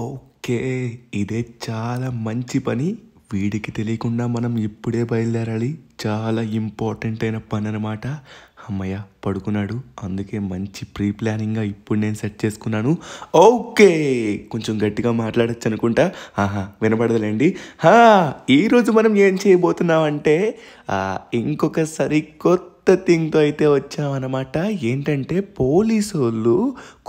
Okay ఇదే చాలా మంచి పని వీడికి తెలియకుండా మనం ఇప్పుడే బయలుదేరాలి చాలా ఇంపార్టెంట్ అయిన పని అనమాట అమ్మయ్య పడుకున్నాడు అందుకే మంచి ప్రీ ప్లానింగ్గా ఇప్పుడు నేను సెట్ చేసుకున్నాను ఓకే కొంచెం గట్టిగా మాట్లాడచ్చు అనుకుంటా ఆహా వినపడదులేండి హా ఈరోజు మనం ఏం చేయబోతున్నాం అంటే ఇంకొకసారి కొత్త థింగ్తో అయితే వచ్చామన్నమాట ఏంటంటే పోలీసు వాళ్ళు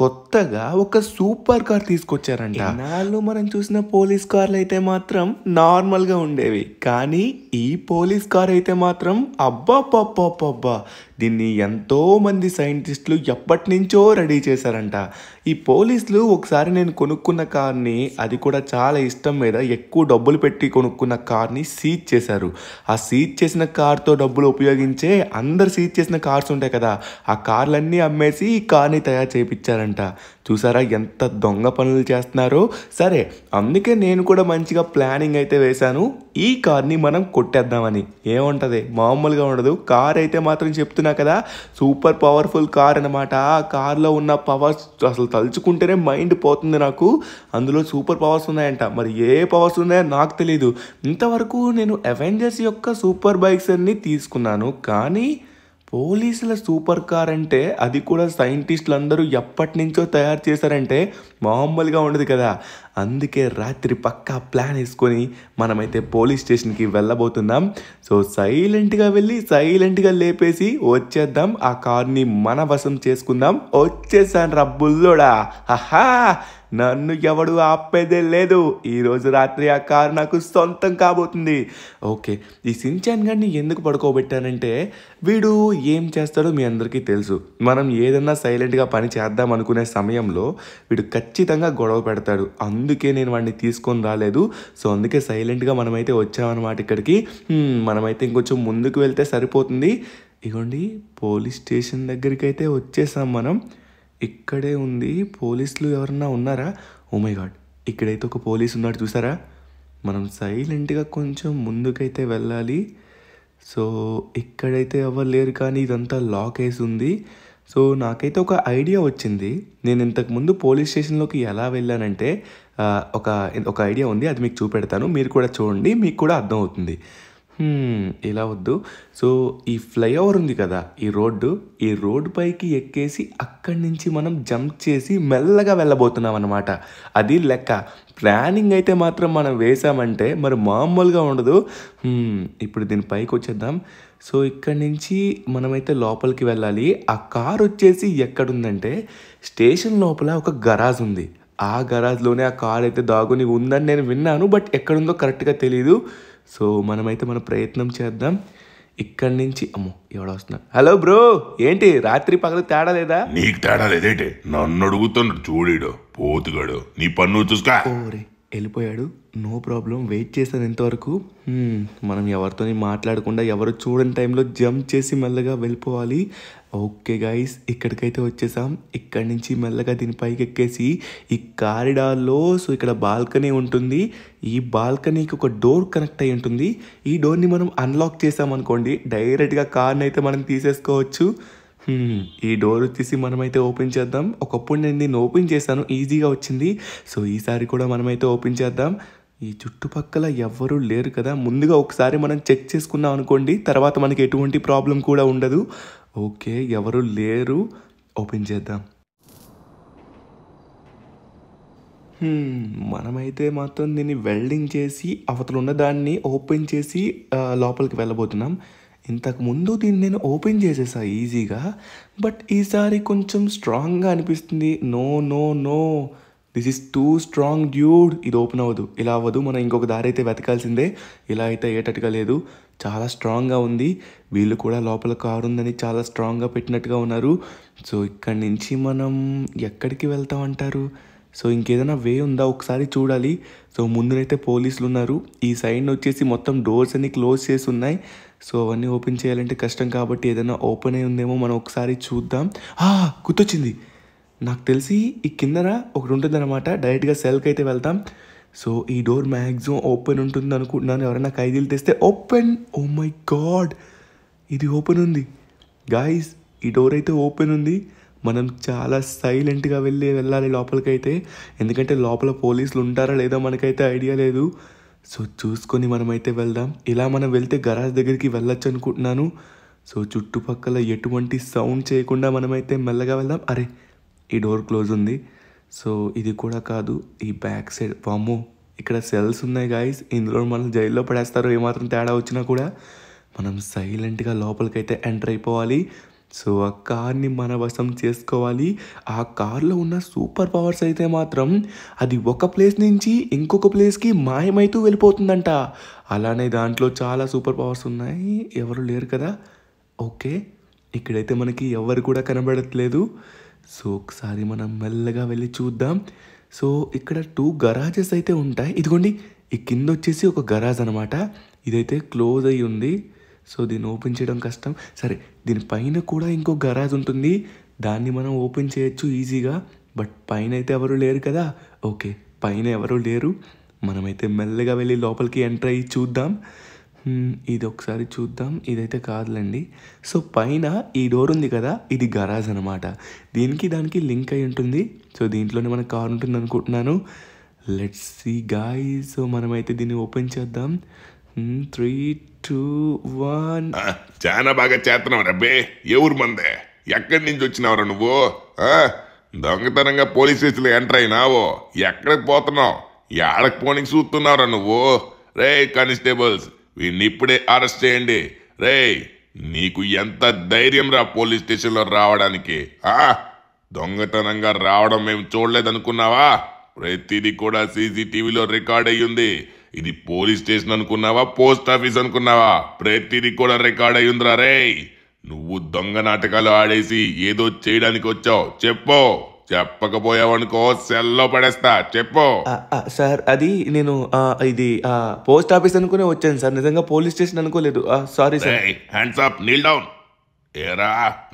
కొత్తగా ఒక సూపర్ కార్ తీసుకొచ్చారంట నాళ్ళు మనం చూసిన పోలీస్ కార్లు అయితే మాత్రం నార్మల్ గా ఉండేవి కానీ ఈ పోలీస్ కార్ అయితే మాత్రం అబ్బా పబ్బా దీన్ని ఎంతో మంది సైంటిస్టులు ఎప్పటి నుంచో రెడీ చేశారంట ఈ పోలీసులు ఒకసారి నేను కొనుక్కున్న కార్ని అది కూడా చాలా ఇష్టం మీద ఎక్కువ డబ్బులు పెట్టి కొనుక్కున్న కార్ని సీజ్ చేశారు ఆ సీజ్ చేసిన కార్తో డబ్బులు ఉపయోగించే అందరు సీజ్ చేసిన కార్స్ ఉంటాయి కదా ఆ కార్లన్నీ అమ్మేసి ఈ కార్ని తయారు చేయించారంట అంట చూసారా ఎంత దొంగ పనులు చేస్తున్నారో సరే అందుకే నేను కూడా మంచిగా ప్లానింగ్ అయితే వేశాను ఈ కార్ని మనం కొట్టేద్దామని ఏముంటుంది మామూలుగా ఉండదు కార్ అయితే మాత్రం చెప్తున్నా కదా సూపర్ పవర్ఫుల్ కార్ అనమాట ఆ కార్లో ఉన్న పవర్స్ అసలు తలుచుకుంటేనే మైండ్ పోతుంది నాకు అందులో సూపర్ పవర్స్ ఉన్నాయంట మరి ఏ పవర్స్ ఉన్నాయో నాకు తెలియదు ఇంతవరకు నేను అవెంజర్స్ యొక్క సూపర్ బైక్స్ అన్నీ తీసుకున్నాను కానీ పోలీసుల సూపర్ కార్ అంటే అది కూడా సైంటిస్టులు అందరూ ఎప్పటి నుంచో తయారు చేశారంటే మామూలుగా ఉండదు కదా అందుకే రాత్రి పక్కా ప్లాన్ వేసుకొని మనమైతే పోలీస్ స్టేషన్కి వెళ్ళబోతున్నాం సో సైలెంట్గా వెళ్ళి సైలెంట్గా లేపేసి వచ్చేద్దాం ఆ కార్ని మన వశం చేసుకుందాం వచ్చేసాను రా బుల్లోడా హహా నన్ను ఎవడు ఆపేదే లేదు ఈరోజు రాత్రి ఆ కారు నాకు సొంతం కాబోతుంది ఓకే ఈ సించాన్ గారిని ఎందుకు పడుకోబెట్టానంటే వీడు ఏం చేస్తాడో మీ అందరికీ తెలుసు మనం ఏదన్నా సైలెంట్గా పని చేద్దాం అనుకునే సమయంలో వీడు ఖచ్చితంగా గొడవ పెడతాడు అందుకే నేను వాడిని తీసుకొని రాలేదు సో అందుకే సైలెంట్గా మనమైతే వచ్చామన్నమాట ఇక్కడికి మనమైతే ఇంకొంచెం ముందుకు వెళ్తే సరిపోతుంది ఇగోండి పోలీస్ స్టేషన్ దగ్గరికి అయితే వచ్చేసాం మనం ఇక్కడే ఉంది పోలీసులు ఎవరన్నా ఉన్నారా మై గాడ్ ఇక్కడైతే ఒక పోలీస్ ఉన్నాడు చూసారా మనం సైలెంట్గా కొంచెం ముందుకైతే వెళ్ళాలి సో ఇక్కడైతే ఎవరు లేరు కానీ ఇదంతా లాక్ వేసి ఉంది సో నాకైతే ఒక ఐడియా వచ్చింది నేను ఇంతకుముందు పోలీస్ స్టేషన్లోకి ఎలా వెళ్ళానంటే ఒక ఒక ఐడియా ఉంది అది మీకు చూపెడతాను మీరు కూడా చూడండి మీకు కూడా అర్థమవుతుంది ఇలా వద్దు సో ఈ ఫ్లైఓవర్ ఉంది కదా ఈ రోడ్డు ఈ రోడ్డు పైకి ఎక్కేసి అక్కడి నుంచి మనం జంప్ చేసి మెల్లగా వెళ్ళబోతున్నాం అనమాట అది లెక్క ప్లానింగ్ అయితే మాత్రం మనం వేసామంటే మరి మామూలుగా ఉండదు ఇప్పుడు దీని పైకి వచ్చేద్దాం సో ఇక్కడ నుంచి మనమైతే లోపలికి వెళ్ళాలి ఆ కార్ వచ్చేసి ఎక్కడుందంటే స్టేషన్ లోపల ఒక గరాజ్ ఉంది ఆ గరాజ్లోనే ఆ కార్ అయితే దాగుని ఉందని నేను విన్నాను బట్ ఎక్కడుందో కరెక్ట్గా తెలీదు సో మనమైతే మన ప్రయత్నం చేద్దాం ఇక్కడి నుంచి అమ్మో ఎవడ వస్తున్నాడు హలో బ్రో ఏంటి రాత్రి పగలు తేడా లేదా నీకు తేడా లేదేంటి నన్ను అడుగుతున్నాడు చూడీడు పోతుగాడు నీ పన్ను చూసుకో ఓరే వెళ్ళిపోయాడు నో ప్రాబ్లం వెయిట్ చేశాను ఇంతవరకు మనం ఎవరితో మాట్లాడకుండా ఎవరు చూడని టైంలో జంప్ చేసి మెల్లగా వెళ్ళిపోవాలి ఓకే గైస్ ఇక్కడికైతే వచ్చేసాం ఇక్కడి నుంచి మెల్లగా దీని పైకి ఎక్కేసి ఈ కారిడార్లో సో ఇక్కడ బాల్కనీ ఉంటుంది ఈ బాల్కనీకి ఒక డోర్ కనెక్ట్ అయి ఉంటుంది ఈ డోర్ని మనం అన్లాక్ చేసామనుకోండి డైరెక్ట్గా కార్ని అయితే మనం తీసేసుకోవచ్చు ఈ డోర్ వచ్చేసి మనమైతే ఓపెన్ చేద్దాం ఒకప్పుడు నేను దీన్ని ఓపెన్ చేశాను ఈజీగా వచ్చింది సో ఈసారి కూడా మనమైతే ఓపెన్ చేద్దాం ఈ చుట్టుపక్కల ఎవ్వరూ లేరు కదా ముందుగా ఒకసారి మనం చెక్ చేసుకుందాం అనుకోండి తర్వాత మనకి ఎటువంటి ప్రాబ్లం కూడా ఉండదు ఓకే ఎవరు లేరు ఓపెన్ చేద్దాం మనమైతే మాత్రం దీన్ని వెల్డింగ్ చేసి అవతల ఉన్న దాన్ని ఓపెన్ చేసి లోపలికి వెళ్ళబోతున్నాం ఇంతకుముందు దీన్ని నేను ఓపెన్ చేసేసా ఈజీగా బట్ ఈసారి కొంచెం స్ట్రాంగ్గా అనిపిస్తుంది no no no this is too strong dude ఇది ఓపెన్ అవ్వదు ఇలా అవ్వదు మనం ఇంకొక దారి అయితే వెతకాల్సిందే ఇలా అయితే ఏటట్టుగా లేదు చాలా స్ట్రాంగ్గా ఉంది వీళ్ళు కూడా లోపల కారు ఉందని చాలా స్ట్రాంగ్గా పెట్టినట్టుగా ఉన్నారు సో ఇక్కడి నుంచి మనం ఎక్కడికి వెళ్తామంటారు సో ఇంకేదైనా వే ఉందా ఒకసారి చూడాలి సో ముందునైతే పోలీసులు ఉన్నారు ఈ సైడ్ వచ్చేసి మొత్తం డోర్స్ అన్ని క్లోజ్ చేసి ఉన్నాయి సో అవన్నీ ఓపెన్ చేయాలంటే కష్టం కాబట్టి ఏదైనా ఓపెన్ అయి ఉందేమో మనం ఒకసారి చూద్దాం గుర్తొచ్చింది నాకు తెలిసి ఈ కిందన ఒకటి ఉంటుందన్నమాట డైరెక్ట్గా సెల్కి అయితే వెళ్తాం సో ఈ డోర్ మ్యాక్సిమం ఓపెన్ ఉంటుంది అనుకుంటున్నాను ఎవరైనా ఖైదీలు తెస్తే ఓపెన్ ఓ మై గాడ్ ఇది ఓపెన్ ఉంది గాయస్ ఈ డోర్ అయితే ఓపెన్ ఉంది మనం చాలా సైలెంట్గా వెళ్ళి వెళ్ళాలి లోపలికైతే ఎందుకంటే లోపల పోలీసులు ఉంటారా లేదో మనకైతే ఐడియా లేదు సో చూసుకొని మనమైతే వెళ్దాం ఇలా మనం వెళ్తే గరాజ్ దగ్గరికి వెళ్ళొచ్చు అనుకుంటున్నాను సో చుట్టుపక్కల ఎటువంటి సౌండ్ చేయకుండా మనమైతే మెల్లగా వెళ్దాం అరే ఈ డోర్ క్లోజ్ ఉంది సో ఇది కూడా కాదు ఈ బ్యాక్ సైడ్ వామ్మో ఇక్కడ సెల్స్ ఉన్నాయి గాయస్ ఇందులో మనం జైల్లో పడేస్తారు ఏమాత్రం తేడా వచ్చినా కూడా మనం సైలెంట్గా లోపలికైతే ఎంటర్ అయిపోవాలి సో ఆ కార్ని మన వశం చేసుకోవాలి ఆ కార్లో ఉన్న సూపర్ పవర్స్ అయితే మాత్రం అది ఒక ప్లేస్ నుంచి ఇంకొక ప్లేస్కి మాయమైతూ వెళ్ళిపోతుందంట అలానే దాంట్లో చాలా సూపర్ పవర్స్ ఉన్నాయి ఎవరు లేరు కదా ఓకే ఇక్కడైతే మనకి ఎవరు కూడా కనబడట్లేదు సో ఒకసారి మనం మెల్లగా వెళ్ళి చూద్దాం సో ఇక్కడ టూ గరాజెస్ అయితే ఉంటాయి ఇదిగోండి ఈ కింద వచ్చేసి ఒక గరాజ్ అనమాట ఇదైతే క్లోజ్ అయ్యి ఉంది సో దీన్ని ఓపెన్ చేయడం కష్టం సరే దీనిపైన కూడా ఇంకో గరాజ్ ఉంటుంది దాన్ని మనం ఓపెన్ చేయొచ్చు ఈజీగా బట్ పైన అయితే ఎవరు లేరు కదా ఓకే పైన ఎవరు లేరు మనమైతే మెల్లగా వెళ్ళి లోపలికి ఎంటర్ అయ్యి చూద్దాం ఇది ఒకసారి చూద్దాం ఇదైతే కాదులండి సో పైన ఈ డోర్ ఉంది కదా ఇది గరాజ్ అనమాట దీనికి దానికి లింక్ అయి ఉంటుంది సో దీంట్లోనే మన కార్ ఉంటుంది అనుకుంటున్నాను లెట్స్ సీ గాయ్ సో మనమైతే దీన్ని ఓపెన్ చేద్దాం త్రీ టూ వన్ చాలా బాగా చేస్తున్నావు రబ్బే ఏ ఊరు మందే ఎక్కడి నుంచి వచ్చినావురా నువ్వు దొంగతనంగా పోలీస్ స్టేషన్లో ఎంటర్ అయినావు ఎక్కడికి పోతున్నావు ఎక్కడికి పోనీకి చూస్తున్నావురా నువ్వు రే కానిస్టేబుల్స్ వీడిని ఇప్పుడే అరెస్ట్ చేయండి రే నీకు ఎంత ధైర్యం రా పోలీస్ స్టేషన్లో రావడానికి ఆ దొంగతనంగా రావడం మేము చూడలేదనుకున్నావా ప్రతిదీ కూడా సీసీటీవీలో రికార్డ్ అయ్యింది ఇది పోలీస్ స్టేషన్ అనుకున్నావా పోస్ట్ ఆఫీస్ అనుకున్నావా ప్రతిదీ కూడా రికార్డ్ అయ్యిందిరా రే నువ్వు దొంగ నాటకాలు ఆడేసి ఏదో చేయడానికి వచ్చావు చెప్పు చెప్పకపోయావనుకో సెల్లో పడేస్తా చెప్పు సార్ అది నేను ఇది ఆ, పోస్ట్ ఆఫీస్ అనుకునే వచ్చాను సార్ నిజంగా పోలీస్ స్టేషన్ అనుకోలేదు sorry sir hands up kneel down ఏరా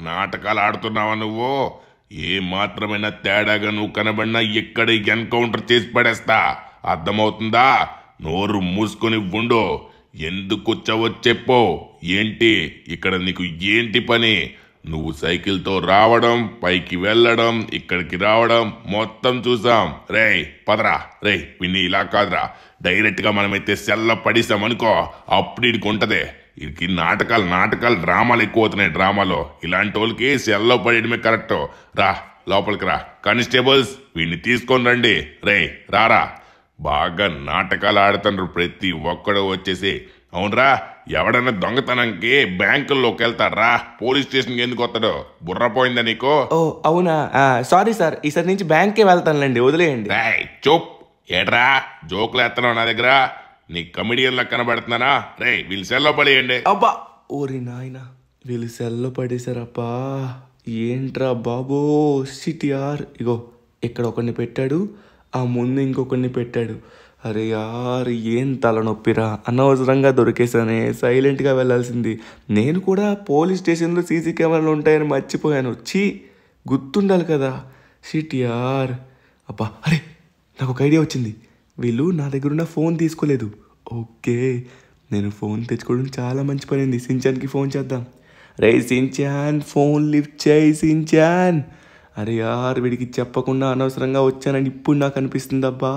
నాటకాలు ఆడుతున్నావా నువ్వు ఏ మాత్రమైనా తేడాగా నువ్వు కనబడినా ఇక్కడ ఎన్కౌంటర్ చేసి పడేస్తా అర్థమవుతుందా నోరు మూసుకొని ఉండు ఎందుకు వచ్చావో చెప్పు ఏంటి ఇక్కడ నీకు ఏంటి పని నువ్వు సైకిల్తో రావడం పైకి వెళ్ళడం ఇక్కడికి రావడం మొత్తం చూసాం రే పదరా రే విని ఇలా కాదురా డైరెక్ట్గా మనమైతే సెల్ల పడేసామనుకో అప్పుడు ఇడికి ఉంటదే వీరికి నాటకాలు నాటకాలు డ్రామాలు ఎక్కువ అవుతున్నాయి డ్రామాలో ఇలాంటి వాళ్ళకి సెల్లో పడేయడమే కరెక్ట్ రా లోపలికి రా కానిస్టేబుల్స్ వీడిని తీసుకొని రండి రే రారా బాగా నాటకాలు ఆడుతున్నారు ప్రతి ఒక్కడూ వచ్చేసి అవునరా ఎవడన్నా దొంగతనంకి బ్యాంకుల్లోకి వెళ్తాడ్రా పోలీస్ స్టేషన్కి ఎందుకు వస్తాడు బుర్ర పోయిందా నీకు ఓ అవునా సారీ సార్ ఈసారి నుంచి బ్యాంకే వెళ్తానులేండి వదిలేయండి రాయ్ చూప్ ఏట్రా జోకులు ఎత్తనావు నా దగ్గర నీ కమిడియన్లా కనబడుతున్నానా రే వీళ్ళు సెల్లో పడేయండి అబ్బా ఓరి నాయన వీళ్ళు సెల్లో పడేశారప్పా ఏంట్రా బాబో సిటీఆర్ ఇగో ఇక్కడ ఒకరిని పెట్టాడు ఆ ముందు ఇంకొకరిని పెట్టాడు అరే యార్ ఏం తలనొప్పిరా అనవసరంగా దొరికేసానే సైలెంట్గా వెళ్ళాల్సింది నేను కూడా పోలీస్ స్టేషన్లో సీసీ కెమెరాలు ఉంటాయని మర్చిపోయాను వచ్చి గుర్తుండాలి కదా షిట్ యార్ అబ్బా అరే నాకు ఒక ఐడియా వచ్చింది వీళ్ళు నా దగ్గరున్న ఫోన్ తీసుకోలేదు ఓకే నేను ఫోన్ తెచ్చుకోవడం చాలా మంచి పనింది సించాన్కి ఫోన్ చేద్దాం రే సించాన్ ఫోన్ లిఫ్ట్ చేయి సించాన్ అరే యార్ వీడికి చెప్పకుండా అనవసరంగా వచ్చానని ఇప్పుడు నాకు అనిపిస్తుంది అబ్బా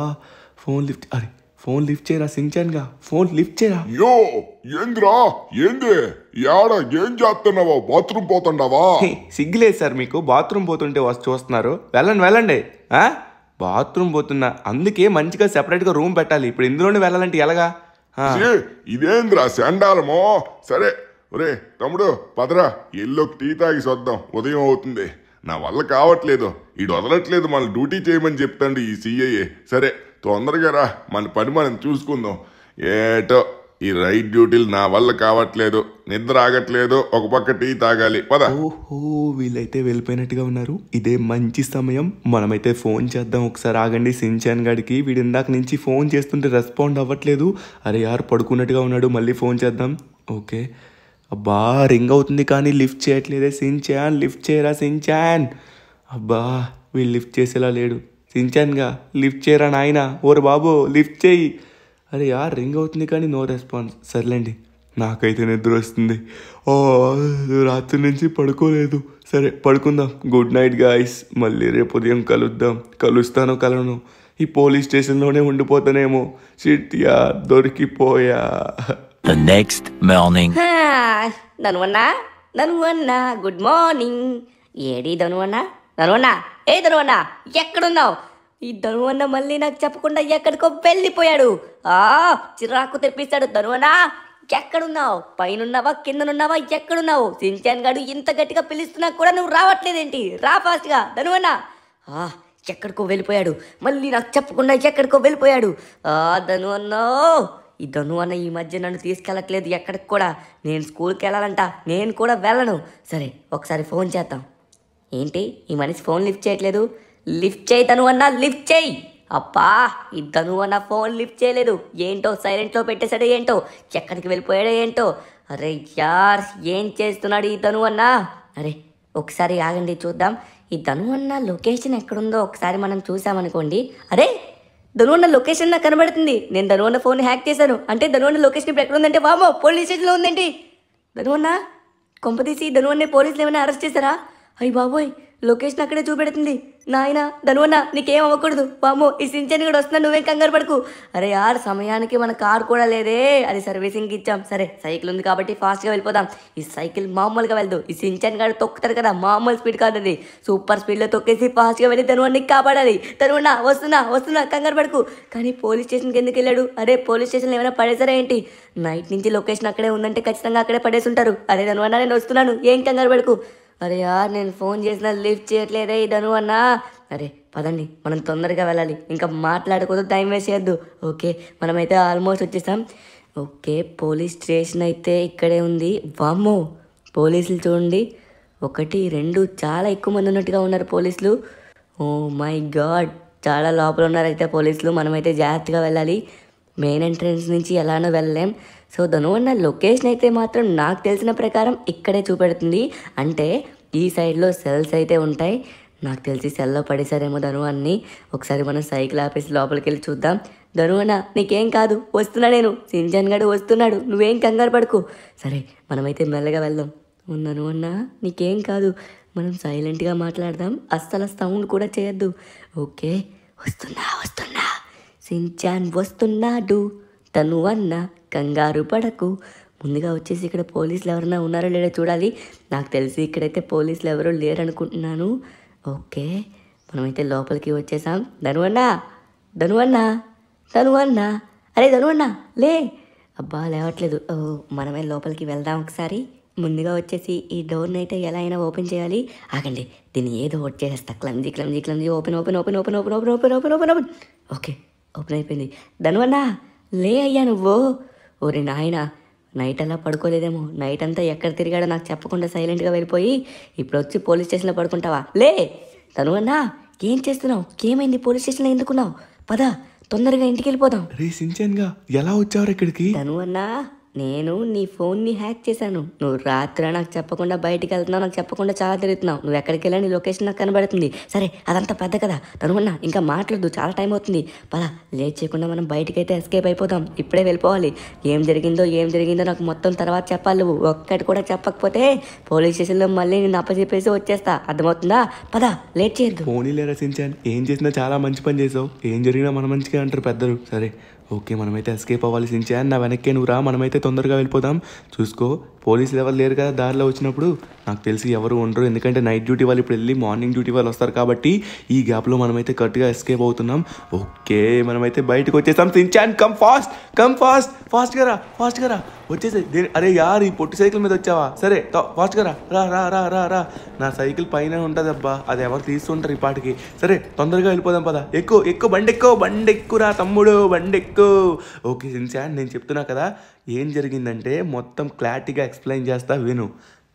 ఫోన్ లిఫ్ట్ అరే ఫోన్ లిఫ్ట్ చేయరా సించాన్గా ఫోన్ లిఫ్ట్ చేయరా యో ఏందిరా ఏంది యాడ ఏం చేస్తున్నావా బాత్రూమ్ పోతుండవా సిగ్గులేదు సార్ మీకు బాత్రూమ్ పోతుంటే వచ్చి చూస్తున్నారు వెళ్ళండి వెళ్ళండి ఆ బాత్రూమ్ పోతున్నా అందుకే మంచిగా సెపరేట్ గా రూమ్ పెట్టాలి ఇప్పుడు ఇందులోనే వెళ్ళాలంటే ఎలాగా ఇదేంద్రా సెండాలమో సరే ఒరే తమ్ముడు పదరా ఇల్లు టీ తాగి చూద్దాం ఉదయం అవుతుంది నా వల్ల కావట్లేదు ఈడు వదలట్లేదు మన డ్యూటీ చేయమని చెప్తాండి ఈ సీఏఏ సరే తొందరగా రా మన పని మనం చూసుకుందాం ఏటో ఈ రైట్ డ్యూటీలు నా వల్ల కావట్లేదు నిద్ర ఆగట్లేదు ఒక పక్క టీ తాగాలి పద ఓహో వీళ్ళైతే వెళ్ళిపోయినట్టుగా ఉన్నారు ఇదే మంచి సమయం మనమైతే ఫోన్ చేద్దాం ఒకసారి ఆగండి సించాన్ గడికి వీడి ఇందాక నుంచి ఫోన్ చేస్తుంటే రెస్పాండ్ అవ్వట్లేదు అరే యారు పడుకున్నట్టుగా ఉన్నాడు మళ్ళీ ఫోన్ చేద్దాం ఓకే అబ్బా రింగ్ అవుతుంది కానీ లిఫ్ట్ చేయట్లేదే సించాన్ లిఫ్ట్ చేయరా సించాన్ అబ్బా వీళ్ళు లిఫ్ట్ చేసేలా లేడు సించన్గా లిఫ్ట్ చేయరా నాయన ఓరు బాబు లిఫ్ట్ చేయి అరే యార్ రింగ్ అవుతుంది కానీ నో రెస్పాన్స్ సర్లేండి నాకైతే నిద్ర వస్తుంది ఓ రాత్రి నుంచి పడుకోలేదు సరే పడుకుందాం గుడ్ నైట్ గాయస్ మళ్ళీ రేపు ఉదయం కలుద్దాం కలుస్తాను కలను ఈ పోలీస్ స్టేషన్లోనే ఉండిపోతానేమో చిట్యా దొరికిపోయా ద నెక్స్ట్ మార్నింగ్ ధనువన్నా ధనువన్నా గుడ్ మార్నింగ్ ఏడి ధనువన్నా ధనువన్నా ఏ ధనువన్న ఎక్కడున్నావు ఈ ధనువన్న మళ్ళీ నాకు చెప్పకుండా ఎక్కడికో వెళ్ళిపోయాడు ఆ చిరాకు తెప్పిస్తాడు ధనువన్న ఎక్కడున్నావు పైన కింద కిందనున్నావా ఎక్కడున్నావు సించాన్ గాడు ఇంత గట్టిగా పిలుస్తున్నా కూడా నువ్వు రావట్లేదేంటి రా ఫాస్ట్గా ధనువన్నా ఆ ఎక్కడికో వెళ్ళిపోయాడు మళ్ళీ నాకు చెప్పకుండా ఎక్కడికో వెళ్ళిపోయాడు ఆ ధను అన్నో ఈ ధను అన్న ఈ మధ్య నన్ను తీసుకెళ్ళట్లేదు ఎక్కడికి కూడా నేను స్కూల్కి వెళ్ళాలంట నేను కూడా వెళ్ళను సరే ఒకసారి ఫోన్ చేద్దాం ఏంటి ఈ మనిషి ఫోన్ లిఫ్ట్ చేయట్లేదు లిఫ్ట్ చేయి తను అన్నా లిఫ్ట్ చేయి అప్పా ఈ తను అన్న ఫోన్ లిఫ్ట్ చేయలేదు ఏంటో సైలెంట్లో పెట్టేశాడు ఏంటో ఎక్కడికి వెళ్ళిపోయాడో ఏంటో అరే యార్ ఏం చేస్తున్నాడు ఈ తను అన్నా అరే ఒకసారి ఆగండి చూద్దాం ఈ ధను అన్న లొకేషన్ ఎక్కడుందో ఒకసారి మనం చూసామనుకోండి అరే ధను అన్న లొకేషన్ నాకు కనబడుతుంది నేను ధను అన్న ఫోన్ హ్యాక్ చేశాను అంటే ధను అన్న లొకేషన్ ఇప్పుడు ఎక్కడ ఉందంటే వామో పోలీస్ స్టేషన్లో ఉందండి ధను అన్న కొంపతీసి ధను అన్నే పోలీసులు ఏమైనా అరెస్ట్ చేశారా అయ్యి బాబోయ్ లొకేషన్ అక్కడే చూపెడుతుంది నాయన ధనువన్న నీకేం అవ్వకూడదు బామ్మో ఈ సించని కూడా వస్తున్నా నువ్వేం కంగారు పడుకు అరే యార్ సమయానికి మన కార్ కూడా లేదే అది సర్వీసింగ్కి ఇచ్చాం సరే సైకిల్ ఉంది కాబట్టి ఫాస్ట్గా వెళ్ళిపోదాం ఈ సైకిల్ మామూలుగా వెళ్దు ఈ సించని గారు తొక్కుతారు కదా మామూలు స్పీడ్ కాదు అది సూపర్ స్పీడ్లో తొక్కేసి ఫాస్ట్గా వెళ్ళి నీకు కాపాడాలి ధనువన్న వస్తున్నా వస్తున్నా కంగారు పడుకు కానీ పోలీస్ స్టేషన్కి ఎందుకు వెళ్ళాడు అరే పోలీస్ స్టేషన్లో ఏమైనా పడేసారా ఏంటి నైట్ నుంచి లొకేషన్ అక్కడే ఉందంటే ఖచ్చితంగా అక్కడే పడేసి ఉంటారు అరే ధనువన్న నేను వస్తున్నాను ఏం కంగారు పడుకు అరే యార్ నేను ఫోన్ చేసినా లిఫ్ట్ చేయట్లేదే ఇదను అన్నా అరే పదండి మనం తొందరగా వెళ్ళాలి ఇంకా మాట్లాడకూడదు టైం వేస్ట్ చేయొద్దు ఓకే మనమైతే ఆల్మోస్ట్ వచ్చేసాం ఓకే పోలీస్ స్టేషన్ అయితే ఇక్కడే ఉంది వామ్మో పోలీసులు చూడండి ఒకటి రెండు చాలా ఎక్కువ మంది ఉన్నట్టుగా ఉన్నారు పోలీసులు ఓ మై గాడ్ చాలా లోపల ఉన్నారైతే పోలీసులు మనమైతే జాగ్రత్తగా వెళ్ళాలి మెయిన్ ఎంట్రన్స్ నుంచి ఎలానో వెళ్ళలేం సో దానివల్ల లొకేషన్ అయితే మాత్రం నాకు తెలిసిన ప్రకారం ఇక్కడే చూపెడుతుంది అంటే ఈ సైడ్లో సెల్స్ అయితే ఉంటాయి నాకు తెలిసి సెల్లో పడేసారేమో ధను అన్నీ ఒకసారి మనం సైకిల్ ఆపేసి లోపలికి వెళ్ళి చూద్దాం ధను అన్న నీకేం కాదు వస్తున్నా నేను సింజన్ గడు వస్తున్నాడు నువ్వేం కంగారు పడుకు సరే మనమైతే మెల్లగా వెళ్దాం ధను అన్న నీకేం కాదు మనం సైలెంట్గా మాట్లాడదాం అస్సలు సౌండ్ కూడా చేయొద్దు ఓకే వస్తున్నా వస్తున్నా సింజాన్ వస్తున్నాడు తను అన్న కంగారు పడకు ముందుగా వచ్చేసి ఇక్కడ పోలీసులు ఎవరైనా ఉన్నారో లేదో చూడాలి నాకు తెలిసి ఇక్కడైతే పోలీసులు ఎవరో అనుకుంటున్నాను ఓకే మనమైతే లోపలికి వచ్చేసాం ధనువన్న ధనువన్న ధనువన్న అరే ధనువన్న లే అబ్బా లేవట్లేదు మనమే లోపలికి వెళ్దాం ఒకసారి ముందుగా వచ్చేసి ఈ డోర్ని అయితే ఎలా అయినా ఓపెన్ చేయాలి ఆగండి దీన్ని ఏదో ఓట్ చేసేస్తా క్లంజీ క్లంజి క్లంజి open open open open open open open open open okay open అయిపోయింది ధనువన్నా లే అయ్యా నువ్వు ఓరి నాయన నైట్ అలా పడుకోలేదేమో నైట్ అంతా ఎక్కడ తిరిగాడో నాకు చెప్పకుండా సైలెంట్గా వెళ్ళిపోయి ఇప్పుడు వచ్చి పోలీస్ స్టేషన్లో పడుకుంటావా లే తను అన్నా ఏం చేస్తున్నావు ఏమైంది పోలీస్ స్టేషన్లో ఎందుకున్నావు పద తొందరగా ఇంటికి వెళ్ళిపోదాం రే ఎలా వచ్చావు ఇక్కడికి తను అన్నా నేను నీ ఫోన్ని హ్యాక్ చేశాను నువ్వు రాత్రి నాకు చెప్పకుండా బయటికి వెళ్తున్నావు నాకు చెప్పకుండా చాలా తిరుగుతున్నావు నువ్వు ఎక్కడికి వెళ్ళా నీ లొకేషన్ నాకు కనబడుతుంది సరే అదంతా పెద్ద కదా తనుకున్నా ఇంకా మాట్లాడదు చాలా టైం అవుతుంది పద లేట్ చేయకుండా మనం బయటకైతే ఎస్కేప్ అయిపోదాం ఇప్పుడే వెళ్ళిపోవాలి ఏం జరిగిందో ఏం జరిగిందో నాకు మొత్తం తర్వాత చెప్పాలి నువ్వు ఒక్కటి కూడా చెప్పకపోతే పోలీస్ స్టేషన్లో మళ్ళీ నేను అప్పచెప్పేసి వచ్చేస్తా అర్థమవుతుందా పద లేట్ చేయద్దు ఫోన్ ఏం చేసినా చాలా మంచి పని చేసావు ఏం జరిగినా మన మంచిగా అంటారు పెద్దలు సరే ఓకే మనమైతే ఎస్కేప్ అవ్వాలి సించాన్ నా వెనక్కి నువ్వు రా మనమైతే తొందరగా వెళ్ళిపోదాం చూసుకో పోలీసులు ఎవరు లేరు కదా దారిలో వచ్చినప్పుడు నాకు తెలిసి ఎవరు ఉండరు ఎందుకంటే నైట్ డ్యూటీ వాళ్ళు ఇప్పుడు వెళ్ళి మార్నింగ్ డ్యూటీ వాళ్ళు వస్తారు కాబట్టి ఈ గ్యాప్లో మనమైతే కరెక్ట్గా ఎస్కేప్ అవుతున్నాం ఓకే మనమైతే బయటకు వచ్చేసాం Shinchan come fast come fast ఫాస్ట్గా రా ఫాస్ట్గా రా వచ్చేసే అరే యార్ ఈ పొట్టి సైకిల్ మీద వచ్చావా సరే ఫాస్ట్గా రా రా రా రా రా రా నా సైకిల్ పైన అబ్బా అది ఎవరు తీస్తుంటారు ఈ పాటికి సరే తొందరగా వెళ్ళిపోదాం పదా ఎక్కువ ఎక్కువ బండి ఎక్కువ బండి ఎక్కువ రా తమ్ముడు బండి ఎక్కువ ఎందుకు ఓకే సిన్సియా నేను చెప్తున్నా కదా ఏం జరిగిందంటే మొత్తం క్లారిటీగా ఎక్స్ప్లెయిన్ చేస్తా విను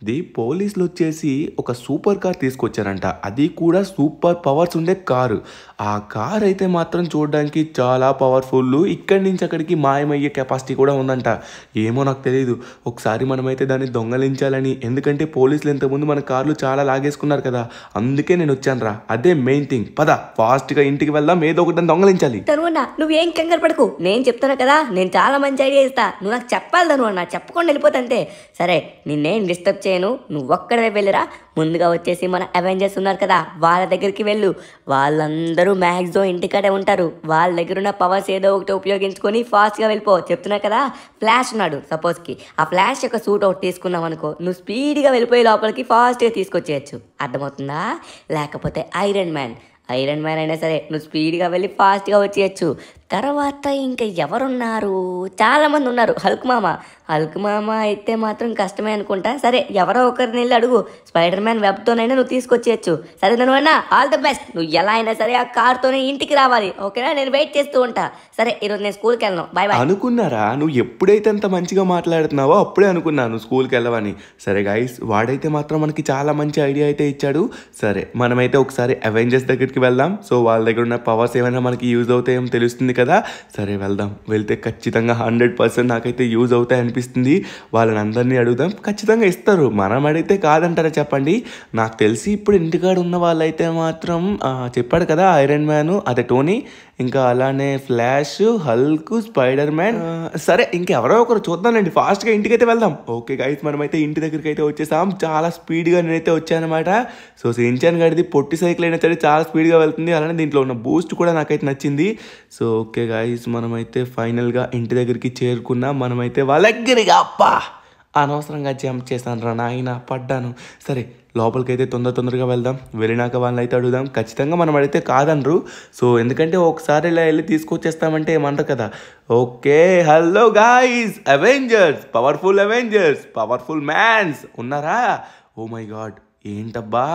ఇది పోలీసులు వచ్చేసి ఒక సూపర్ కార్ తీసుకొచ్చారంట అది కూడా సూపర్ పవర్స్ ఉండే కారు ఆ కార్ అయితే మాత్రం చూడడానికి చాలా పవర్ఫుల్ ఇక్కడి నుంచి అక్కడికి మాయమయ్యే కెపాసిటీ కూడా ఉందంట ఏమో నాకు తెలియదు ఒకసారి మనమైతే దాన్ని దొంగలించాలని ఎందుకంటే పోలీసులు ఇంతకుముందు మన కార్లు చాలా లాగేసుకున్నారు కదా అందుకే నేను వచ్చాను రా అదే మెయిన్ థింగ్ పద ఫాస్ట్ గా ఇంటికి వెళ్దాం ఏదో ఒకటి దొంగలించాలి నువ్వేం కంగారు పడకు నేను చెప్తాను కదా నేను చాలా మంచి ఐడియా ఇస్తా నువ్వు నాకు చెప్పాలి తనువన్న చెప్పకుండా వెళ్ళిపోతా అంతే సరే నిన్నేం డిస్టర్బ్ చేయ నేను నువ్వొక్కడే వెళ్ళిరా ముందుగా వచ్చేసి మన అవెంజర్స్ ఉన్నారు కదా వాళ్ళ దగ్గరికి వెళ్ళు వాళ్ళందరూ మ్యాక్సిమం ఇంటికాడే ఉంటారు వాళ్ళ దగ్గర ఉన్న పవర్స్ ఏదో ఒకటి ఉపయోగించుకొని ఫాస్ట్గా వెళ్ళిపో చెప్తున్నా కదా ఫ్లాష్ ఉన్నాడు సపోజ్కి ఆ ఫ్లాష్ యొక్క సూట్ అవుట్ తీసుకున్నాం అనుకో నువ్వు స్పీడ్గా వెళ్ళిపోయే లోపలికి ఫాస్ట్గా తీసుకొచ్చేయచ్చు అర్థమవుతుందా లేకపోతే ఐరన్ మ్యాన్ ఐరన్ మ్యాన్ అయినా సరే నువ్వు స్పీడ్గా వెళ్ళి ఫాస్ట్గా వచ్చేయచ్చు తర్వాత ఇంకా ఎవరున్నారు చాలామంది ఉన్నారు హల్క్ మామ హల్క్ మామ అయితే మాత్రం కష్టమే అనుకుంటా సరే ఎవరో ఒకరిని వెళ్ళి అడుగు స్పైడర్ మ్యాన్ వెబ్తోనైనా నువ్వు తీసుకొచ్చేయచ్చు సరే నన్ను ఆల్ ద బెస్ట్ నువ్వు ఎలా అయినా సరే ఆ కార్తోనే ఇంటికి రావాలి ఓకేనా నేను వెయిట్ చేస్తూ ఉంటా సరే ఈరోజు నేను స్కూల్కి వెళ్ళను బాయ్ బాయ్ అనుకున్నారా నువ్వు ఎప్పుడైతే అంత మంచిగా మాట్లాడుతున్నావో అప్పుడే అనుకున్నాను స్కూల్కి వెళ్ళవని సరే గాయస్ వాడైతే మాత్రం మనకి చాలా మంచి ఐడియా అయితే ఇచ్చాడు సరే మనమైతే ఒకసారి అవెంజర్స్ దగ్గరికి వెళ్దాం సో వాళ్ళ దగ్గర ఉన్న పవర్స్ ఏమైనా మనకి యూజ్ అవుతాయో తెలుస్తుంది కదా సరే వెళ్దాం వెళ్తే ఖచ్చితంగా హండ్రెడ్ పర్సెంట్ నాకైతే యూజ్ అవుతాయి అనిపిస్తుంది వాళ్ళని అందరినీ అడుగుదాం ఖచ్చితంగా ఇస్తారు మనం అడిగితే కాదంటారా చెప్పండి నాకు తెలిసి ఇప్పుడు ఇంటికాడ ఉన్న వాళ్ళైతే మాత్రం చెప్పాడు కదా ఐరన్ మ్యాన్ అదే టోనీ ఇంకా అలానే ఫ్లాష్ హల్క్ స్పైడర్ మ్యాన్ సరే ఇంకెవరో ఒకరు చూద్దానండి ఫాస్ట్గా ఇంటికైతే వెళ్దాం ఓకే గైస్ మనమైతే ఇంటి దగ్గరికి అయితే వచ్చేసాం చాలా స్పీడ్గా నేనైతే వచ్చానమాట సో సించాన్ గడిది పొట్టి సైకిల్ అయినా సరే చాలా స్పీడ్గా వెళ్తుంది అలానే దీంట్లో ఉన్న బూస్ట్ కూడా నాకైతే నచ్చింది సో ఓకే గైస్ మనమైతే ఫైనల్గా ఇంటి దగ్గరికి చేరుకున్నాం మనమైతే వాళ్ళ దగ్గరగా అప్ప అనవసరంగా జంప్ చేశాను రా నాయన పడ్డాను సరే లోపలికైతే తొందర తొందరగా వెళ్దాం వెళ్ళినాక వాళ్ళని అయితే అడుగుదాం ఖచ్చితంగా మనం అడిగితే కాదనరు సో ఎందుకంటే ఒకసారి ఇలా వెళ్ళి తీసుకొచ్చేస్తామంటే ఏమంటారు కదా okay hello guys avengers powerful avengers powerful mans ఉన్నారా ఓ మై గాడ్ ఏంటబ్బా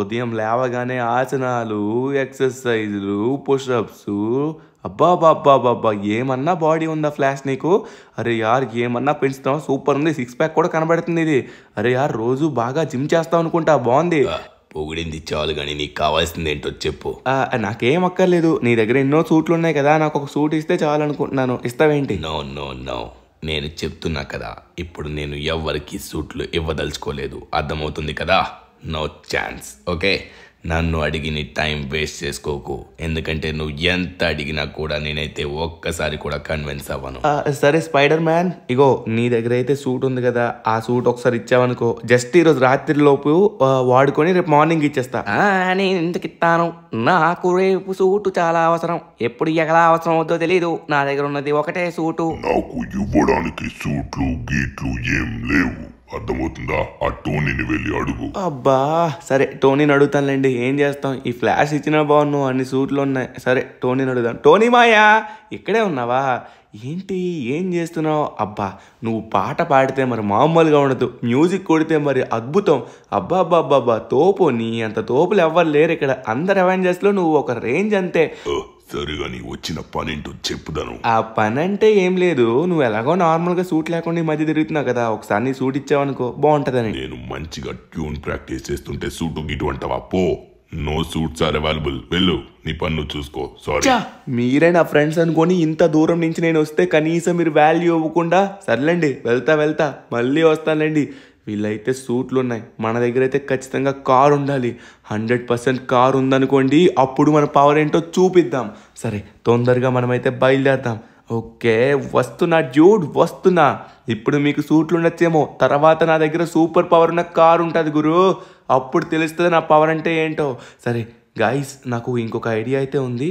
ఉదయం లేవగానే ఆసనాలు ఎక్సర్సైజులు పుషప్స్ అబ్బా ఏమన్నా బాడీ ఉందా ఫ్లాష్ నీకు అరే యార్ ఏమన్నా పెంచుతావు సూపర్ ఉంది సిక్స్ ప్యాక్ కూడా కనబడుతుంది ఇది అరే యార్ రోజు బాగా జిమ్ చేస్తావు అనుకుంటా బాగుంది పొగిడింది చాలు కానీ నీకు కావాల్సింది ఏంటో చెప్పు నాకేం అక్కర్లేదు నీ దగ్గర ఎన్నో సూట్లు ఉన్నాయి కదా నాకు ఒక సూట్ ఇస్తే చాలు అనుకుంటున్నాను ఇస్తావేంటి నో నో నో నేను చెప్తున్నా కదా ఇప్పుడు నేను ఎవరికి సూట్లు ఇవ్వదలుచుకోలేదు అర్థమవుతుంది కదా నో ఛాన్స్ ఓకే నన్ను అడిగి నీ టైం వేస్ట్ చేసుకోకు ఎందుకంటే నువ్వు ఎంత అడిగినా కూడా నేనైతే ఒక్కసారి కూడా కన్విన్స్ అవ్వను సరే స్పైడర్ మ్యాన్ ఇగో నీ దగ్గర అయితే సూట్ ఉంది కదా ఆ సూట్ ఒకసారి ఇచ్చావనుకో జస్ట్ ఈరోజు రాత్రిలోపు వాడుకొని రేపు మార్నింగ్ ఇచ్చేస్తా నేను ఎందుకు ఇస్తాను నాకు రేపు సూటు చాలా అవసరం ఎప్పుడు ఎగలా అవసరం అవుతుందో తెలియదు నా దగ్గర ఉన్నది ఒకటే సూటు నాకు ఇవ్వడానికి సూట్లు గీట్లు ఏం లేవు అర్థమవుతుందా ఆ టోనీని వెళ్ళి అడుగు అబ్బా సరే టోనీని అడుగుతానులేండి ఏం చేస్తాం ఈ ఫ్లాష్ ఇచ్చినా బాగున్నావు అన్ని సూట్లు ఉన్నాయి సరే టోనీని అడుగుదాం టోనీ మాయా ఇక్కడే ఉన్నావా ఏంటి ఏం చేస్తున్నావు అబ్బా నువ్వు పాట పాడితే మరి మామూలుగా ఉండదు మ్యూజిక్ కొడితే మరి అద్భుతం అబ్బా అబ్బా అబ్బా అబ్బా తోపు నీ అంత తోపులు ఎవ్వరు లేరు ఇక్కడ అందరు అవెంజర్స్లో నువ్వు ఒక రేంజ్ అంతే సరిగాని వచ్చిన పనేంటో చెప్పుదాను ఆ పని అంటే ఏం లేదు నువ్వు ఎలాగో నార్మల్ గా సూట్ లేకుండా మధ్య తిరుగుతున్నావు కదా ఒకసారి నీ సూట్ ఇచ్చావనుకో బాగుంటదని నేను మంచిగా ట్యూన్ ప్రాక్టీస్ చేస్తుంటే సూటు గిటు అంటావా పో నో సూట్స్ ఆర్ అవైలబుల్ వెళ్ళు నీ పన్ను చూసుకో సారీ మీరే నా ఫ్రెండ్స్ అనుకొని ఇంత దూరం నుంచి నేను వస్తే కనీసం మీరు వాల్యూ ఇవ్వకుండా సర్లేండి వెళ్తా వెళ్తా మళ్ళీ వస్తానులేండి వీళ్ళైతే సూట్లు ఉన్నాయి మన దగ్గర అయితే ఖచ్చితంగా కార్ ఉండాలి హండ్రెడ్ పర్సెంట్ కార్ ఉందనుకోండి అప్పుడు మన పవర్ ఏంటో చూపిద్దాం సరే తొందరగా మనమైతే బయలుదేరుదాం ఓకే వస్తున్నా డ్యూడ్ వస్తున్నా ఇప్పుడు మీకు సూట్లు ఉండొచ్చేమో తర్వాత నా దగ్గర సూపర్ పవర్ ఉన్న కారు ఉంటుంది గురు అప్పుడు తెలుస్తుంది నా పవర్ అంటే ఏంటో సరే గాయస్ నాకు ఇంకొక ఐడియా అయితే ఉంది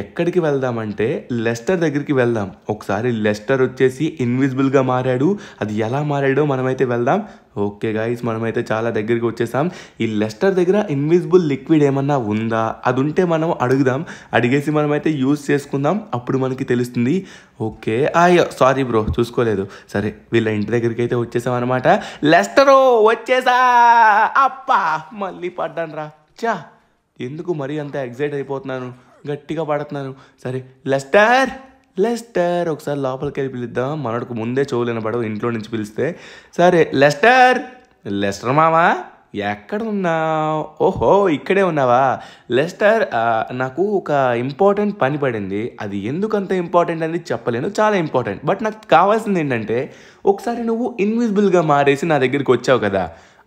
ఎక్కడికి వెళ్దామంటే లెస్టర్ దగ్గరికి వెళ్దాం ఒకసారి లెస్టర్ వచ్చేసి ఇన్విజిబుల్గా మారాడు అది ఎలా మారాడో మనమైతే వెళ్దాం ఓకే గాయస్ మనమైతే చాలా దగ్గరికి వచ్చేసాం ఈ లెస్టర్ దగ్గర ఇన్విజిబుల్ లిక్విడ్ ఏమన్నా ఉందా అది ఉంటే మనం అడుగుదాం అడిగేసి మనమైతే యూజ్ చేసుకుందాం అప్పుడు మనకి తెలుస్తుంది ఓకే అయ్యో సారీ బ్రో చూసుకోలేదు సరే వీళ్ళ ఇంటి దగ్గరికి అయితే వచ్చేసాం అనమాట లెస్టరో వచ్చేసా అప్పా మళ్ళీ పడ్డాను రా చా ఎందుకు మరీ అంత ఎగ్జైట్ అయిపోతున్నాను గట్టిగా పాడుతున్నారు సరే లెస్టర్ లెస్టర్ ఒకసారి లోపలికి వెళ్ళి పిలుద్దాం మనకు ముందే చెవులు వినపడవు ఇంట్లో నుంచి పిలిస్తే సరే లెస్టర్ లెస్టర్ మామా ఎక్కడ ఉన్నావు ఓహో ఇక్కడే ఉన్నావా లెస్టర్ నాకు ఒక ఇంపార్టెంట్ పని పడింది అది ఎందుకంత ఇంపార్టెంట్ అనేది చెప్పలేను చాలా ఇంపార్టెంట్ బట్ నాకు కావాల్సింది ఏంటంటే ఒకసారి నువ్వు ఇన్విజిబుల్గా మారేసి నా దగ్గరికి వచ్చావు కదా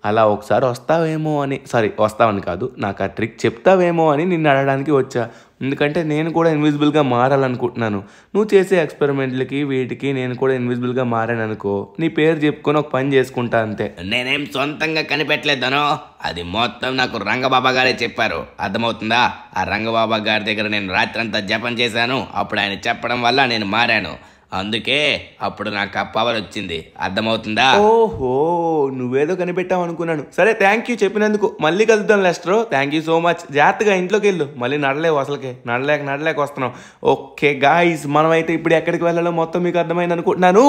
అలా ఒకసారి వస్తావేమో అని సారీ వస్తావని కాదు నాకు ఆ ట్రిక్ చెప్తావేమో అని నిన్ను అడగడానికి వచ్చా ఎందుకంటే నేను కూడా ఇన్విజిబుల్గా మారాలనుకుంటున్నాను నువ్వు చేసే ఎక్స్పెరిమెంట్లకి వీటికి నేను కూడా ఇన్విజిబుల్గా మారాను అనుకో నీ పేరు చెప్పుకొని ఒక పని చేసుకుంటా అంతే నేనేం సొంతంగా కనిపెట్టలేదను అది మొత్తం నాకు రంగబాబా గారే చెప్పారు అర్థమవుతుందా ఆ రంగబాబా గారి దగ్గర నేను రాత్రంతా జపం చేశాను అప్పుడు ఆయన చెప్పడం వల్ల నేను మారాను అందుకే అప్పుడు నాకు పవర్ వచ్చింది అర్థమవుతుందా ఓహో నువ్వేదో కనిపెట్టావు అనుకున్నాను సరే థ్యాంక్ యూ చెప్పినందుకు మళ్ళీ కలుద్దాం Lester thank you so much జాగ్రత్తగా ఇంట్లోకి వెళ్ళు మళ్ళీ నడలేవు అసలుకి నడలేక నడలేక వస్తున్నాం ఓకే గాయస్ మనమైతే ఇప్పుడు ఎక్కడికి వెళ్ళాలో మొత్తం మీకు అర్థమైంది అనుకుంటున్నాను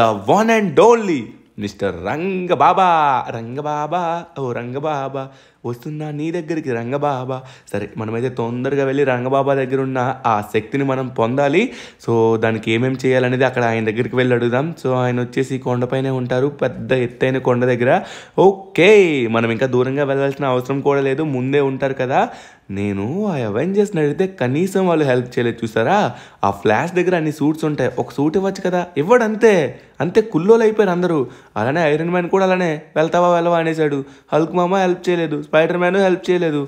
the one and only mister Rangababa Rangababa ఓ రంగబాబా వస్తున్నా నీ దగ్గరికి రంగబాబా సరే మనమైతే తొందరగా వెళ్ళి రంగబాబా దగ్గర ఉన్న ఆ శక్తిని మనం పొందాలి సో దానికి ఏమేమి చేయాలనేది అక్కడ ఆయన దగ్గరికి వెళ్ళి అడుగుదాం సో ఆయన వచ్చేసి కొండపైనే ఉంటారు పెద్ద ఎత్తైన కొండ దగ్గర ఓకే మనం ఇంకా దూరంగా వెళ్ళాల్సిన అవసరం కూడా లేదు ముందే ఉంటారు కదా నేను ఆ అవెంజర్స్ నడితే కనీసం వాళ్ళు హెల్ప్ చేయలేదు చూసారా ఆ ఫ్లాష్ దగ్గర అన్ని సూట్స్ ఉంటాయి ఒక సూట్ ఇవ్వచ్చు కదా ఇవ్వడు అంతే అంతే కుల్లోలు అయిపోయారు అందరూ అలానే ఐరన్ మ్యాన్ కూడా అలానే వెళ్తావా వెళ్ళవా అనేసాడు హల్క్ మామ హెల్ప్ చేయలేదు స్పైడర్ మ్యాన్ హెల్ప్ చేయలేదు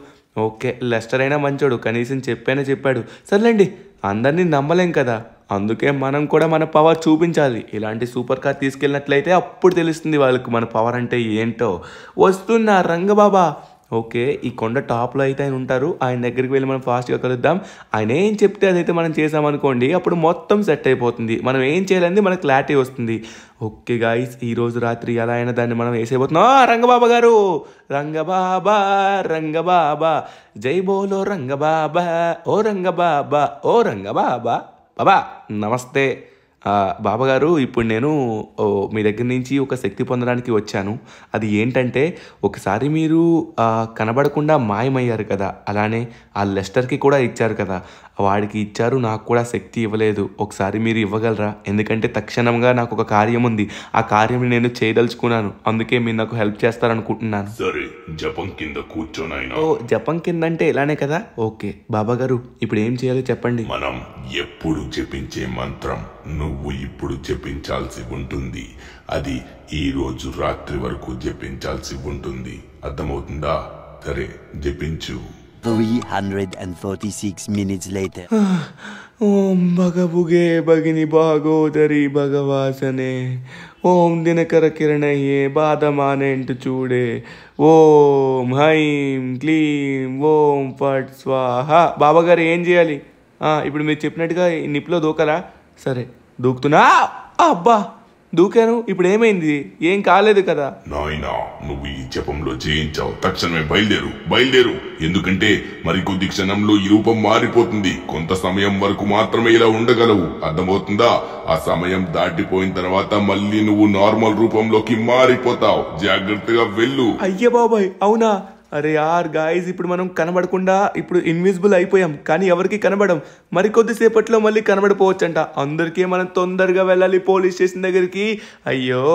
ఓకే లెస్టర్ అయినా మంచోడు కనీసం చెప్పైనా చెప్పాడు సర్లేండి అందరినీ నమ్మలేం కదా అందుకే మనం కూడా మన పవర్ చూపించాలి ఇలాంటి సూపర్ కార్ తీసుకెళ్ళినట్లయితే అప్పుడు తెలుస్తుంది వాళ్ళకి మన పవర్ అంటే ఏంటో వస్తున్నా రంగబాబా ఓకే ఈ కొండ టాప్లో అయితే ఆయన ఉంటారు ఆయన దగ్గరికి వెళ్ళి మనం ఫాస్ట్గా కలుద్దాం ఆయన ఏం చెప్తే అదైతే మనం చేసామనుకోండి అప్పుడు మొత్తం సెట్ అయిపోతుంది మనం ఏం చేయాలని మనకు క్లారిటీ వస్తుంది ఓకే గాయస్ ఈరోజు రాత్రి ఎలా అయినా దాన్ని మనం వేసేయబోతున్నాం రంగబాబా గారు రంగబాబా రంగబాబా జై బోలో రంగబాబా ఓ రంగబాబా ఓ రంగబాబా బాబా నమస్తే బాబాగారు ఇప్పుడు నేను మీ దగ్గర నుంచి ఒక శక్తి పొందడానికి వచ్చాను అది ఏంటంటే ఒకసారి మీరు కనబడకుండా మాయమయ్యారు కదా అలానే ఆ లెస్టర్కి కూడా ఇచ్చారు కదా వాడికి ఇచ్చారు నాకు కూడా శక్తి ఇవ్వలేదు ఒకసారి మీరు ఇవ్వగలరా ఎందుకంటే తక్షణంగా నాకు ఒక కార్యం ఉంది ఆ కార్యం నేను చేయదలుచుకున్నాను అందుకే మీరు నాకు హెల్ప్ చేస్తారనుకుంటున్నాను సరే జపం కింద కూర్చొని ఓ జపం కింద అంటే ఇలానే కదా ఓకే బాబా గారు ఇప్పుడు ఏం చేయాలో చెప్పండి మనం ఎప్పుడు జపించే మంత్రం నువ్వు ఇప్పుడు జపించాల్సి ఉంటుంది అది ఈ రోజు రాత్రి వరకు జపించాల్సి ఉంటుంది అర్థమవుతుందా సరే జపించు 346 minutes later. ఓం భగభుగే భగిని భాగోదరి భగవాసనే ఓం దినకర కిరణయ్యే బాధమానేంటు చూడే ఓం హైం క్లీం ఓం ఫట్ స్వాహ బాబాగారు ఏం చేయాలి ఇప్పుడు మీరు చెప్పినట్టుగా నిప్పులో దూకరా సరే దూకుతున్నా అబ్బా దూకాను ఇప్పుడు ఏమైంది ఏం కాలేదు కదా నాయనా నువ్వు ఈ జపంలో జయించావు తక్షణమే బయలుదేరు బయలుదేరు ఎందుకంటే మరికొద్ది క్షణంలో ఈ రూపం మారిపోతుంది కొంత సమయం వరకు మాత్రమే ఇలా ఉండగలవు అర్థమవుతుందా ఆ సమయం దాటిపోయిన తర్వాత మళ్ళీ నువ్వు నార్మల్ రూపంలోకి మారిపోతావు జాగ్రత్తగా వెళ్ళు అయ్య బాబాయ్ అవునా అరే ఆర్ గాయస్ ఇప్పుడు మనం కనబడకుండా ఇప్పుడు ఇన్విజిబుల్ అయిపోయాం కానీ ఎవరికి కనబడం మరి కొద్దిసేపట్లో మళ్ళీ కనబడిపోవచ్చంట అందరికీ మనం తొందరగా వెళ్ళాలి పోలీస్ స్టేషన్ దగ్గరికి అయ్యో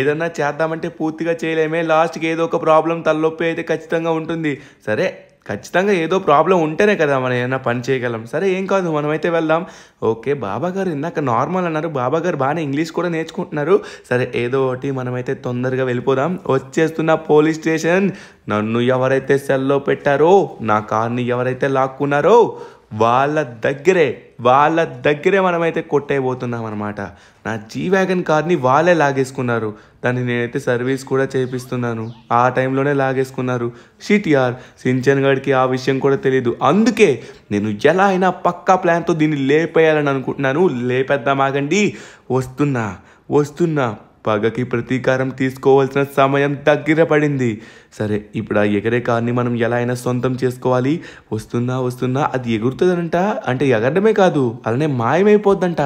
ఏదన్నా చేద్దామంటే పూర్తిగా చేయలేమే లాస్ట్కి ఏదో ఒక ప్రాబ్లం తలనొప్పి అయితే ఖచ్చితంగా ఉంటుంది సరే ఖచ్చితంగా ఏదో ప్రాబ్లం ఉంటేనే కదా మనం ఏమైనా పని చేయగలం సరే ఏం కాదు మనమైతే వెళ్దాం ఓకే బాబా గారు ఇందాక నార్మల్ అన్నారు బాబా గారు బాగానే ఇంగ్లీష్ కూడా నేర్చుకుంటున్నారు సరే ఏదో ఒకటి మనమైతే తొందరగా వెళ్ళిపోదాం వచ్చేస్తున్న పోలీస్ స్టేషన్ నన్ను ఎవరైతే సెల్లో పెట్టారో నా కార్ని ఎవరైతే లాక్కున్నారో వాళ్ళ దగ్గరే వాళ్ళ దగ్గరే మనమైతే కొట్టేయబోతున్నాం అనమాట నా జీ వ్యాగన్ కార్ని వాళ్ళే లాగేసుకున్నారు దాన్ని నేనైతే సర్వీస్ కూడా చేపిస్తున్నాను ఆ టైంలోనే లాగేసుకున్నారు షిటిఆర్ సించన్ గడికి ఆ విషయం కూడా తెలియదు అందుకే నేను ఎలా అయినా పక్కా ప్లాన్తో దీన్ని లేపేయాలని అనుకుంటున్నాను లేపేద్దామాగండి వస్తున్నా వస్తున్నా పగకి ప్రతీకారం తీసుకోవాల్సిన సమయం దగ్గర పడింది సరే ఇప్పుడు ఆ ఎగరే కార్ని మనం ఎలా అయినా సొంతం చేసుకోవాలి వస్తుందా వస్తుందా అది ఎగురుతుందంట అంటే ఎగరడమే కాదు అలానే మాయమైపోద్దంట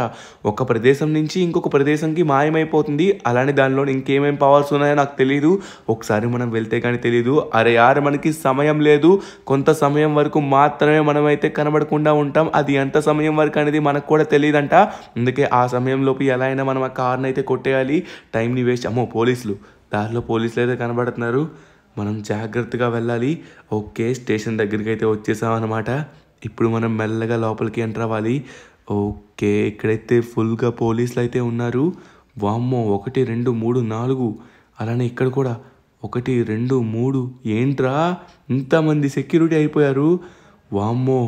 ఒక ప్రదేశం నుంచి ఇంకొక ప్రదేశంకి మాయమైపోతుంది అలానే దానిలో ఇంకేమేం పవర్స్ ఉన్నాయో నాకు తెలియదు ఒకసారి మనం వెళ్తే కానీ తెలియదు అరే ఆరు మనకి సమయం లేదు కొంత సమయం వరకు మాత్రమే మనమైతే కనబడకుండా ఉంటాం అది ఎంత సమయం వరకు అనేది మనకు కూడా తెలియదంట అందుకే ఆ సమయంలోపు ఎలా అయినా మనం ఆ కార్ని అయితే కొట్టేయాలి టైంని వేస్ట్ అమ్మో పోలీసులు దారిలో పోలీసులు అయితే కనబడుతున్నారు మనం జాగ్రత్తగా వెళ్ళాలి ఓకే స్టేషన్ దగ్గరికి అయితే వచ్చేసామన్నమాట ఇప్పుడు మనం మెల్లగా లోపలికి ఎంటర్ అవ్వాలి ఓకే ఇక్కడైతే ఫుల్గా పోలీసులు అయితే ఉన్నారు వామ్మో ఒకటి రెండు మూడు నాలుగు అలానే ఇక్కడ కూడా ఒకటి రెండు మూడు ఏంట్రా ఇంతమంది సెక్యూరిటీ అయిపోయారు వామ్మో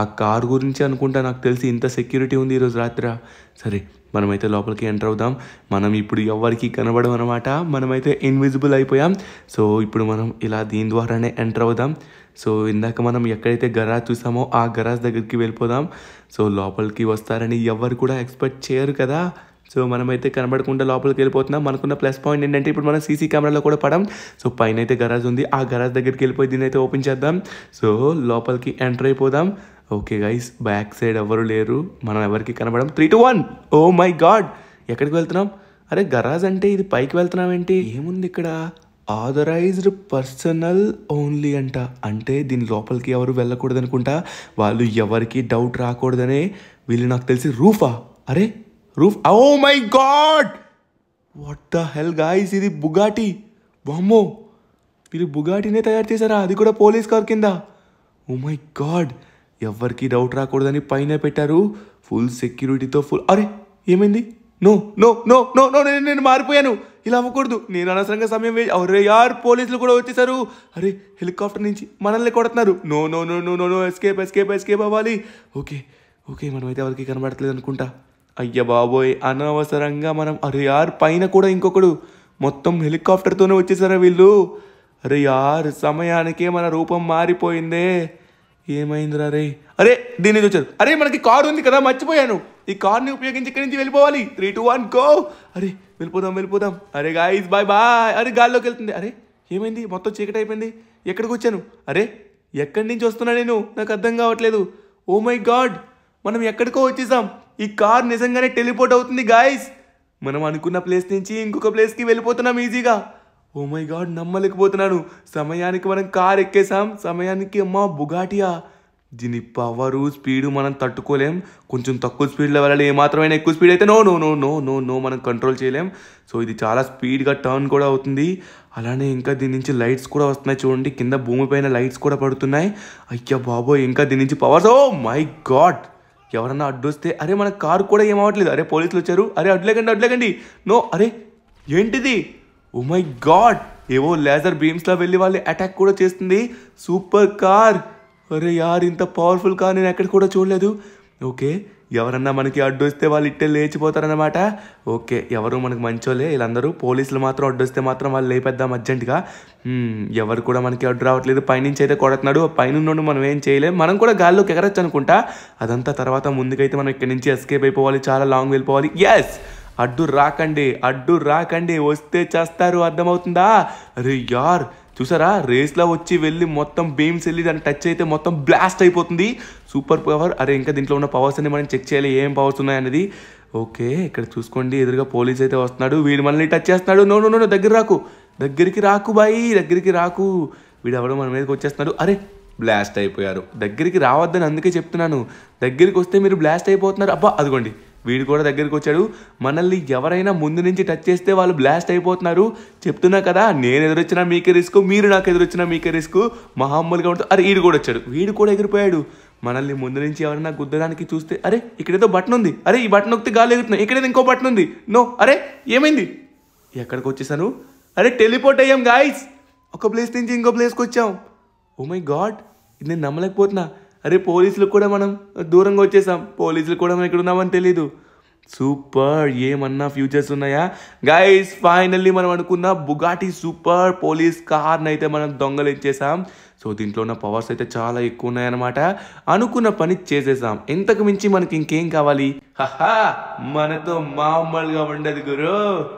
ఆ కార్ గురించి అనుకుంటా నాకు తెలిసి ఇంత సెక్యూరిటీ ఉంది ఈరోజు రాత్రి సరే మనమైతే లోపలికి ఎంటర్ అవుదాం మనం ఇప్పుడు ఎవరికి కనబడం అనమాట మనమైతే ఇన్విజిబుల్ అయిపోయాం సో ఇప్పుడు మనం ఇలా దీని ద్వారానే ఎంటర్ అవుదాం సో ఇందాక మనం ఎక్కడైతే గరాజ్ చూసామో ఆ గరాజ్ దగ్గరికి వెళ్ళిపోదాం సో లోపలికి వస్తారని ఎవరు కూడా ఎక్స్పెక్ట్ చేయరు కదా సో మనమైతే కనబడకుండా లోపలికి వెళ్ళిపోతున్నాం మనకున్న ప్లస్ పాయింట్ ఏంటంటే ఇప్పుడు మనం సీసీ కెమెరాలో కూడా పడం సో పైన అయితే గరాజ్ ఉంది ఆ గరాజ్ దగ్గరికి వెళ్ళిపోయి దీన్ని అయితే ఓపెన్ చేద్దాం సో లోపలికి ఎంటర్ అయిపోదాం ఓకే గైస్ బ్యాక్ సైడ్ ఎవరు లేరు మనం ఎవరికి కనబడడం three two one oh my god ఎక్కడికి వెళ్తున్నాం అరే గరాజ్ అంటే ఇది పైకి వెళ్తున్నాం ఏంటి ఏముంది ఇక్కడ ఆథరైజ్డ్ పర్సనల్ ఓన్లీ అంట అంటే దీని లోపలికి ఎవరు వెళ్ళకూడదు అనుకుంటా వాళ్ళు ఎవరికి డౌట్ రాకూడదనే వీళ్ళు నాకు తెలిసి రూఫా అరే roof oh my god what the hell guys ఇది బుగాటి బొమ్మో వీళ్ళు బుగాటినే తయారు చేశారా అది కూడా పోలీస్ కార్ కింద ఓ మై గాడ్ ఎవరికి డౌట్ రాకూడదని పైన పెట్టారు ఫుల్ సెక్యూరిటీతో ఫుల్ అరే ఏమైంది no no no no no నేను నేను మారిపోయాను ఇలా అవ్వకూడదు నేను అనవసరంగా సమయం అరే యార్ పోలీసులు కూడా వచ్చేసారు అరే హెలికాప్టర్ నుంచి మనల్ని కొడుతున్నారు no no no no no no escape escape escape అవ్వాలి ఓకే ఓకే మనమైతే ఎవరికి కనబడట్లేదు అనుకుంటా అయ్య బాబోయ్ అనవసరంగా మనం అరే యార్ పైన కూడా ఇంకొకడు మొత్తం హెలికాప్టర్తోనే వచ్చేసారా వీళ్ళు అరే యార్ సమయానికే మన రూపం మారిపోయిందే ఏమైందిరా రే అరే దీని వచ్చారు అరే మనకి కార్ ఉంది కదా మర్చిపోయాను ఈ కార్ని ఉపయోగించి ఇక్కడి నుంచి వెళ్ళిపోవాలి త్రీ టూ వన్ గో అరే వెళ్ళిపోదాం వెళ్ళిపోదాం అరే గాయస్ బాయ్ బాయ్ అరే గాల్లోకి వెళ్తుంది అరే ఏమైంది మొత్తం చీకటి అయిపోయింది ఎక్కడికి వచ్చాను అరే ఎక్కడి నుంచి వస్తున్నా నేను నాకు అర్థం కావట్లేదు ఓ మై గాడ్ మనం ఎక్కడికో వచ్చేసాం ఈ కార్ నిజంగానే టెలిపోర్ట్ అవుతుంది గాయస్ మనం అనుకున్న ప్లేస్ నుంచి ఇంకొక ప్లేస్కి వెళ్ళిపోతున్నాం ఈజీగా ఓ మై గాడ్ నమ్మలేకపోతున్నాను సమయానికి మనం కార్ ఎక్కేసాం సమయానికి అమ్మ బుగాటియా దీని పవరు స్పీడు మనం తట్టుకోలేం కొంచెం తక్కువ స్పీడ్లో వెళ్ళాలి ఏమాత్రమైనా ఎక్కువ స్పీడ్ అయితే no no no no no no మనం కంట్రోల్ చేయలేం సో ఇది చాలా స్పీడ్గా టర్న్ కూడా అవుతుంది అలానే ఇంకా దీని నుంచి లైట్స్ కూడా వస్తున్నాయి చూడండి కింద భూమిపైన లైట్స్ కూడా పడుతున్నాయి అయ్యా బాబోయ్ ఇంకా దీని నుంచి పవర్స్ ఓ మై గాడ్ ఎవరన్నా అడ్డొస్తే అరే మన కారు కూడా ఏమవట్లేదు అరే పోలీసులు వచ్చారు అరే అడ్లేకండి అడ్లేకండి నో అరే ఏంటిది ఓ మై గాడ్ ఏవో లేజర్ బీమ్స్లో వెళ్ళి వాళ్ళు అటాక్ కూడా చేస్తుంది సూపర్ కార్ అరే యార్ ఇంత పవర్ఫుల్ కార్ నేను ఎక్కడ కూడా చూడలేదు ఓకే ఎవరన్నా మనకి అడ్డు వస్తే వాళ్ళు ఇట్టే లేచిపోతారనమాట ఓకే ఎవరు మనకి మంచోలే వీళ్ళందరూ పోలీసులు మాత్రం అడ్డొస్తే మాత్రం వాళ్ళు లేపేద్దాం అర్జెంటుగా hmm, ఎవరు కూడా మనకి అడ్డు రావట్లేదు పైనుంచి అయితే కొడుతున్నాడు పైనున్నోడు మనం ఏం చేయలేం మనం కూడా గాల్లోకి ఎగరచ్చు అనుకుంటా అదంతా తర్వాత ముందుకైతే మనం ఇక్కడి నుంచి ఎస్కేప్ అయిపోవాలి చాలా లాంగ్ వెళ్ళిపోవాలి ఎస్ అడ్డు రాకండి అడ్డు రాకండి వస్తే చేస్తారు అర్థమవుతుందా అరే యార్ చూసారా రేస్లో వచ్చి వెళ్ళి మొత్తం బీమ్స్ వెళ్ళి దాన్ని టచ్ అయితే మొత్తం బ్లాస్ట్ అయిపోతుంది సూపర్ పవర్ అరే ఇంకా దీంట్లో ఉన్న పవర్స్ అన్ని మనం చెక్ చేయాలి ఏం పవర్స్ ఉన్నాయి అనేది ఓకే ఇక్కడ చూసుకోండి ఎదురుగా పోలీస్ అయితే వస్తున్నాడు వీడు మనల్ని టచ్ చేస్తున్నాడు నో నో నో దగ్గర రాకు దగ్గరికి రాకు బాయి దగ్గరికి రాకు వీడు ఎవడో మన మీదకి వచ్చేస్తున్నాడు అరే బ్లాస్ట్ అయిపోయారు దగ్గరికి రావద్దని అందుకే చెప్తున్నాను దగ్గరికి వస్తే మీరు బ్లాస్ట్ అయిపోతున్నారు అబ్బా అదిగోండి వీడు కూడా దగ్గరికి వచ్చాడు మనల్ని ఎవరైనా ముందు నుంచి టచ్ చేస్తే వాళ్ళు బ్లాస్ట్ అయిపోతున్నారు చెప్తున్నా కదా నేను ఎదురొచ్చినా మీకే రిస్క్ మీరు నాకు ఎదురొచ్చినా మీకే రిస్క్ మహామ్మలుగా ఉంటుంది అరే వీడు కూడా వచ్చాడు వీడు కూడా ఎగిరిపోయాడు మనల్ని ముందు నుంచి ఎవరైనా గుద్దడానికి చూస్తే అరే ఇక్కడేదో బటన్ ఉంది అరే ఈ బటన్ నొక్కితే గాలి ఎగురుతున్నాయి ఇక్కడేదో ఇంకో బటన్ ఉంది నో అరే ఏమైంది ఎక్కడికి వచ్చేసాను అరే టెలిపోర్ట్ అయ్యాం గాయస్ ఒక ప్లేస్ నుంచి ఇంకో ప్లేస్కి వచ్చాం ఓ మై గాడ్ ఇది నేను నమ్మలేకపోతున్నా అరే పోలీసులకు కూడా మనం దూరంగా వచ్చేసాం పోలీసులు కూడా మనం ఇక్కడ ఉన్నామని తెలీదు సూపర్ ఏమన్నా ఫ్యూచర్స్ ఉన్నాయా గైస్ ఫైనల్లీ మనం అనుకున్న బుగాటి సూపర్ పోలీస్ కార్ని అయితే మనం దొంగలు ఇచ్చేసాం సో దీంట్లో ఉన్న పవర్స్ అయితే చాలా ఎక్కువ ఉన్నాయన్నమాట అనుకున్న పని చేసేసాం ఎంతకు మించి మనకి ఇంకేం కావాలి హా మనతో మామూలుగా ఉండదు గురు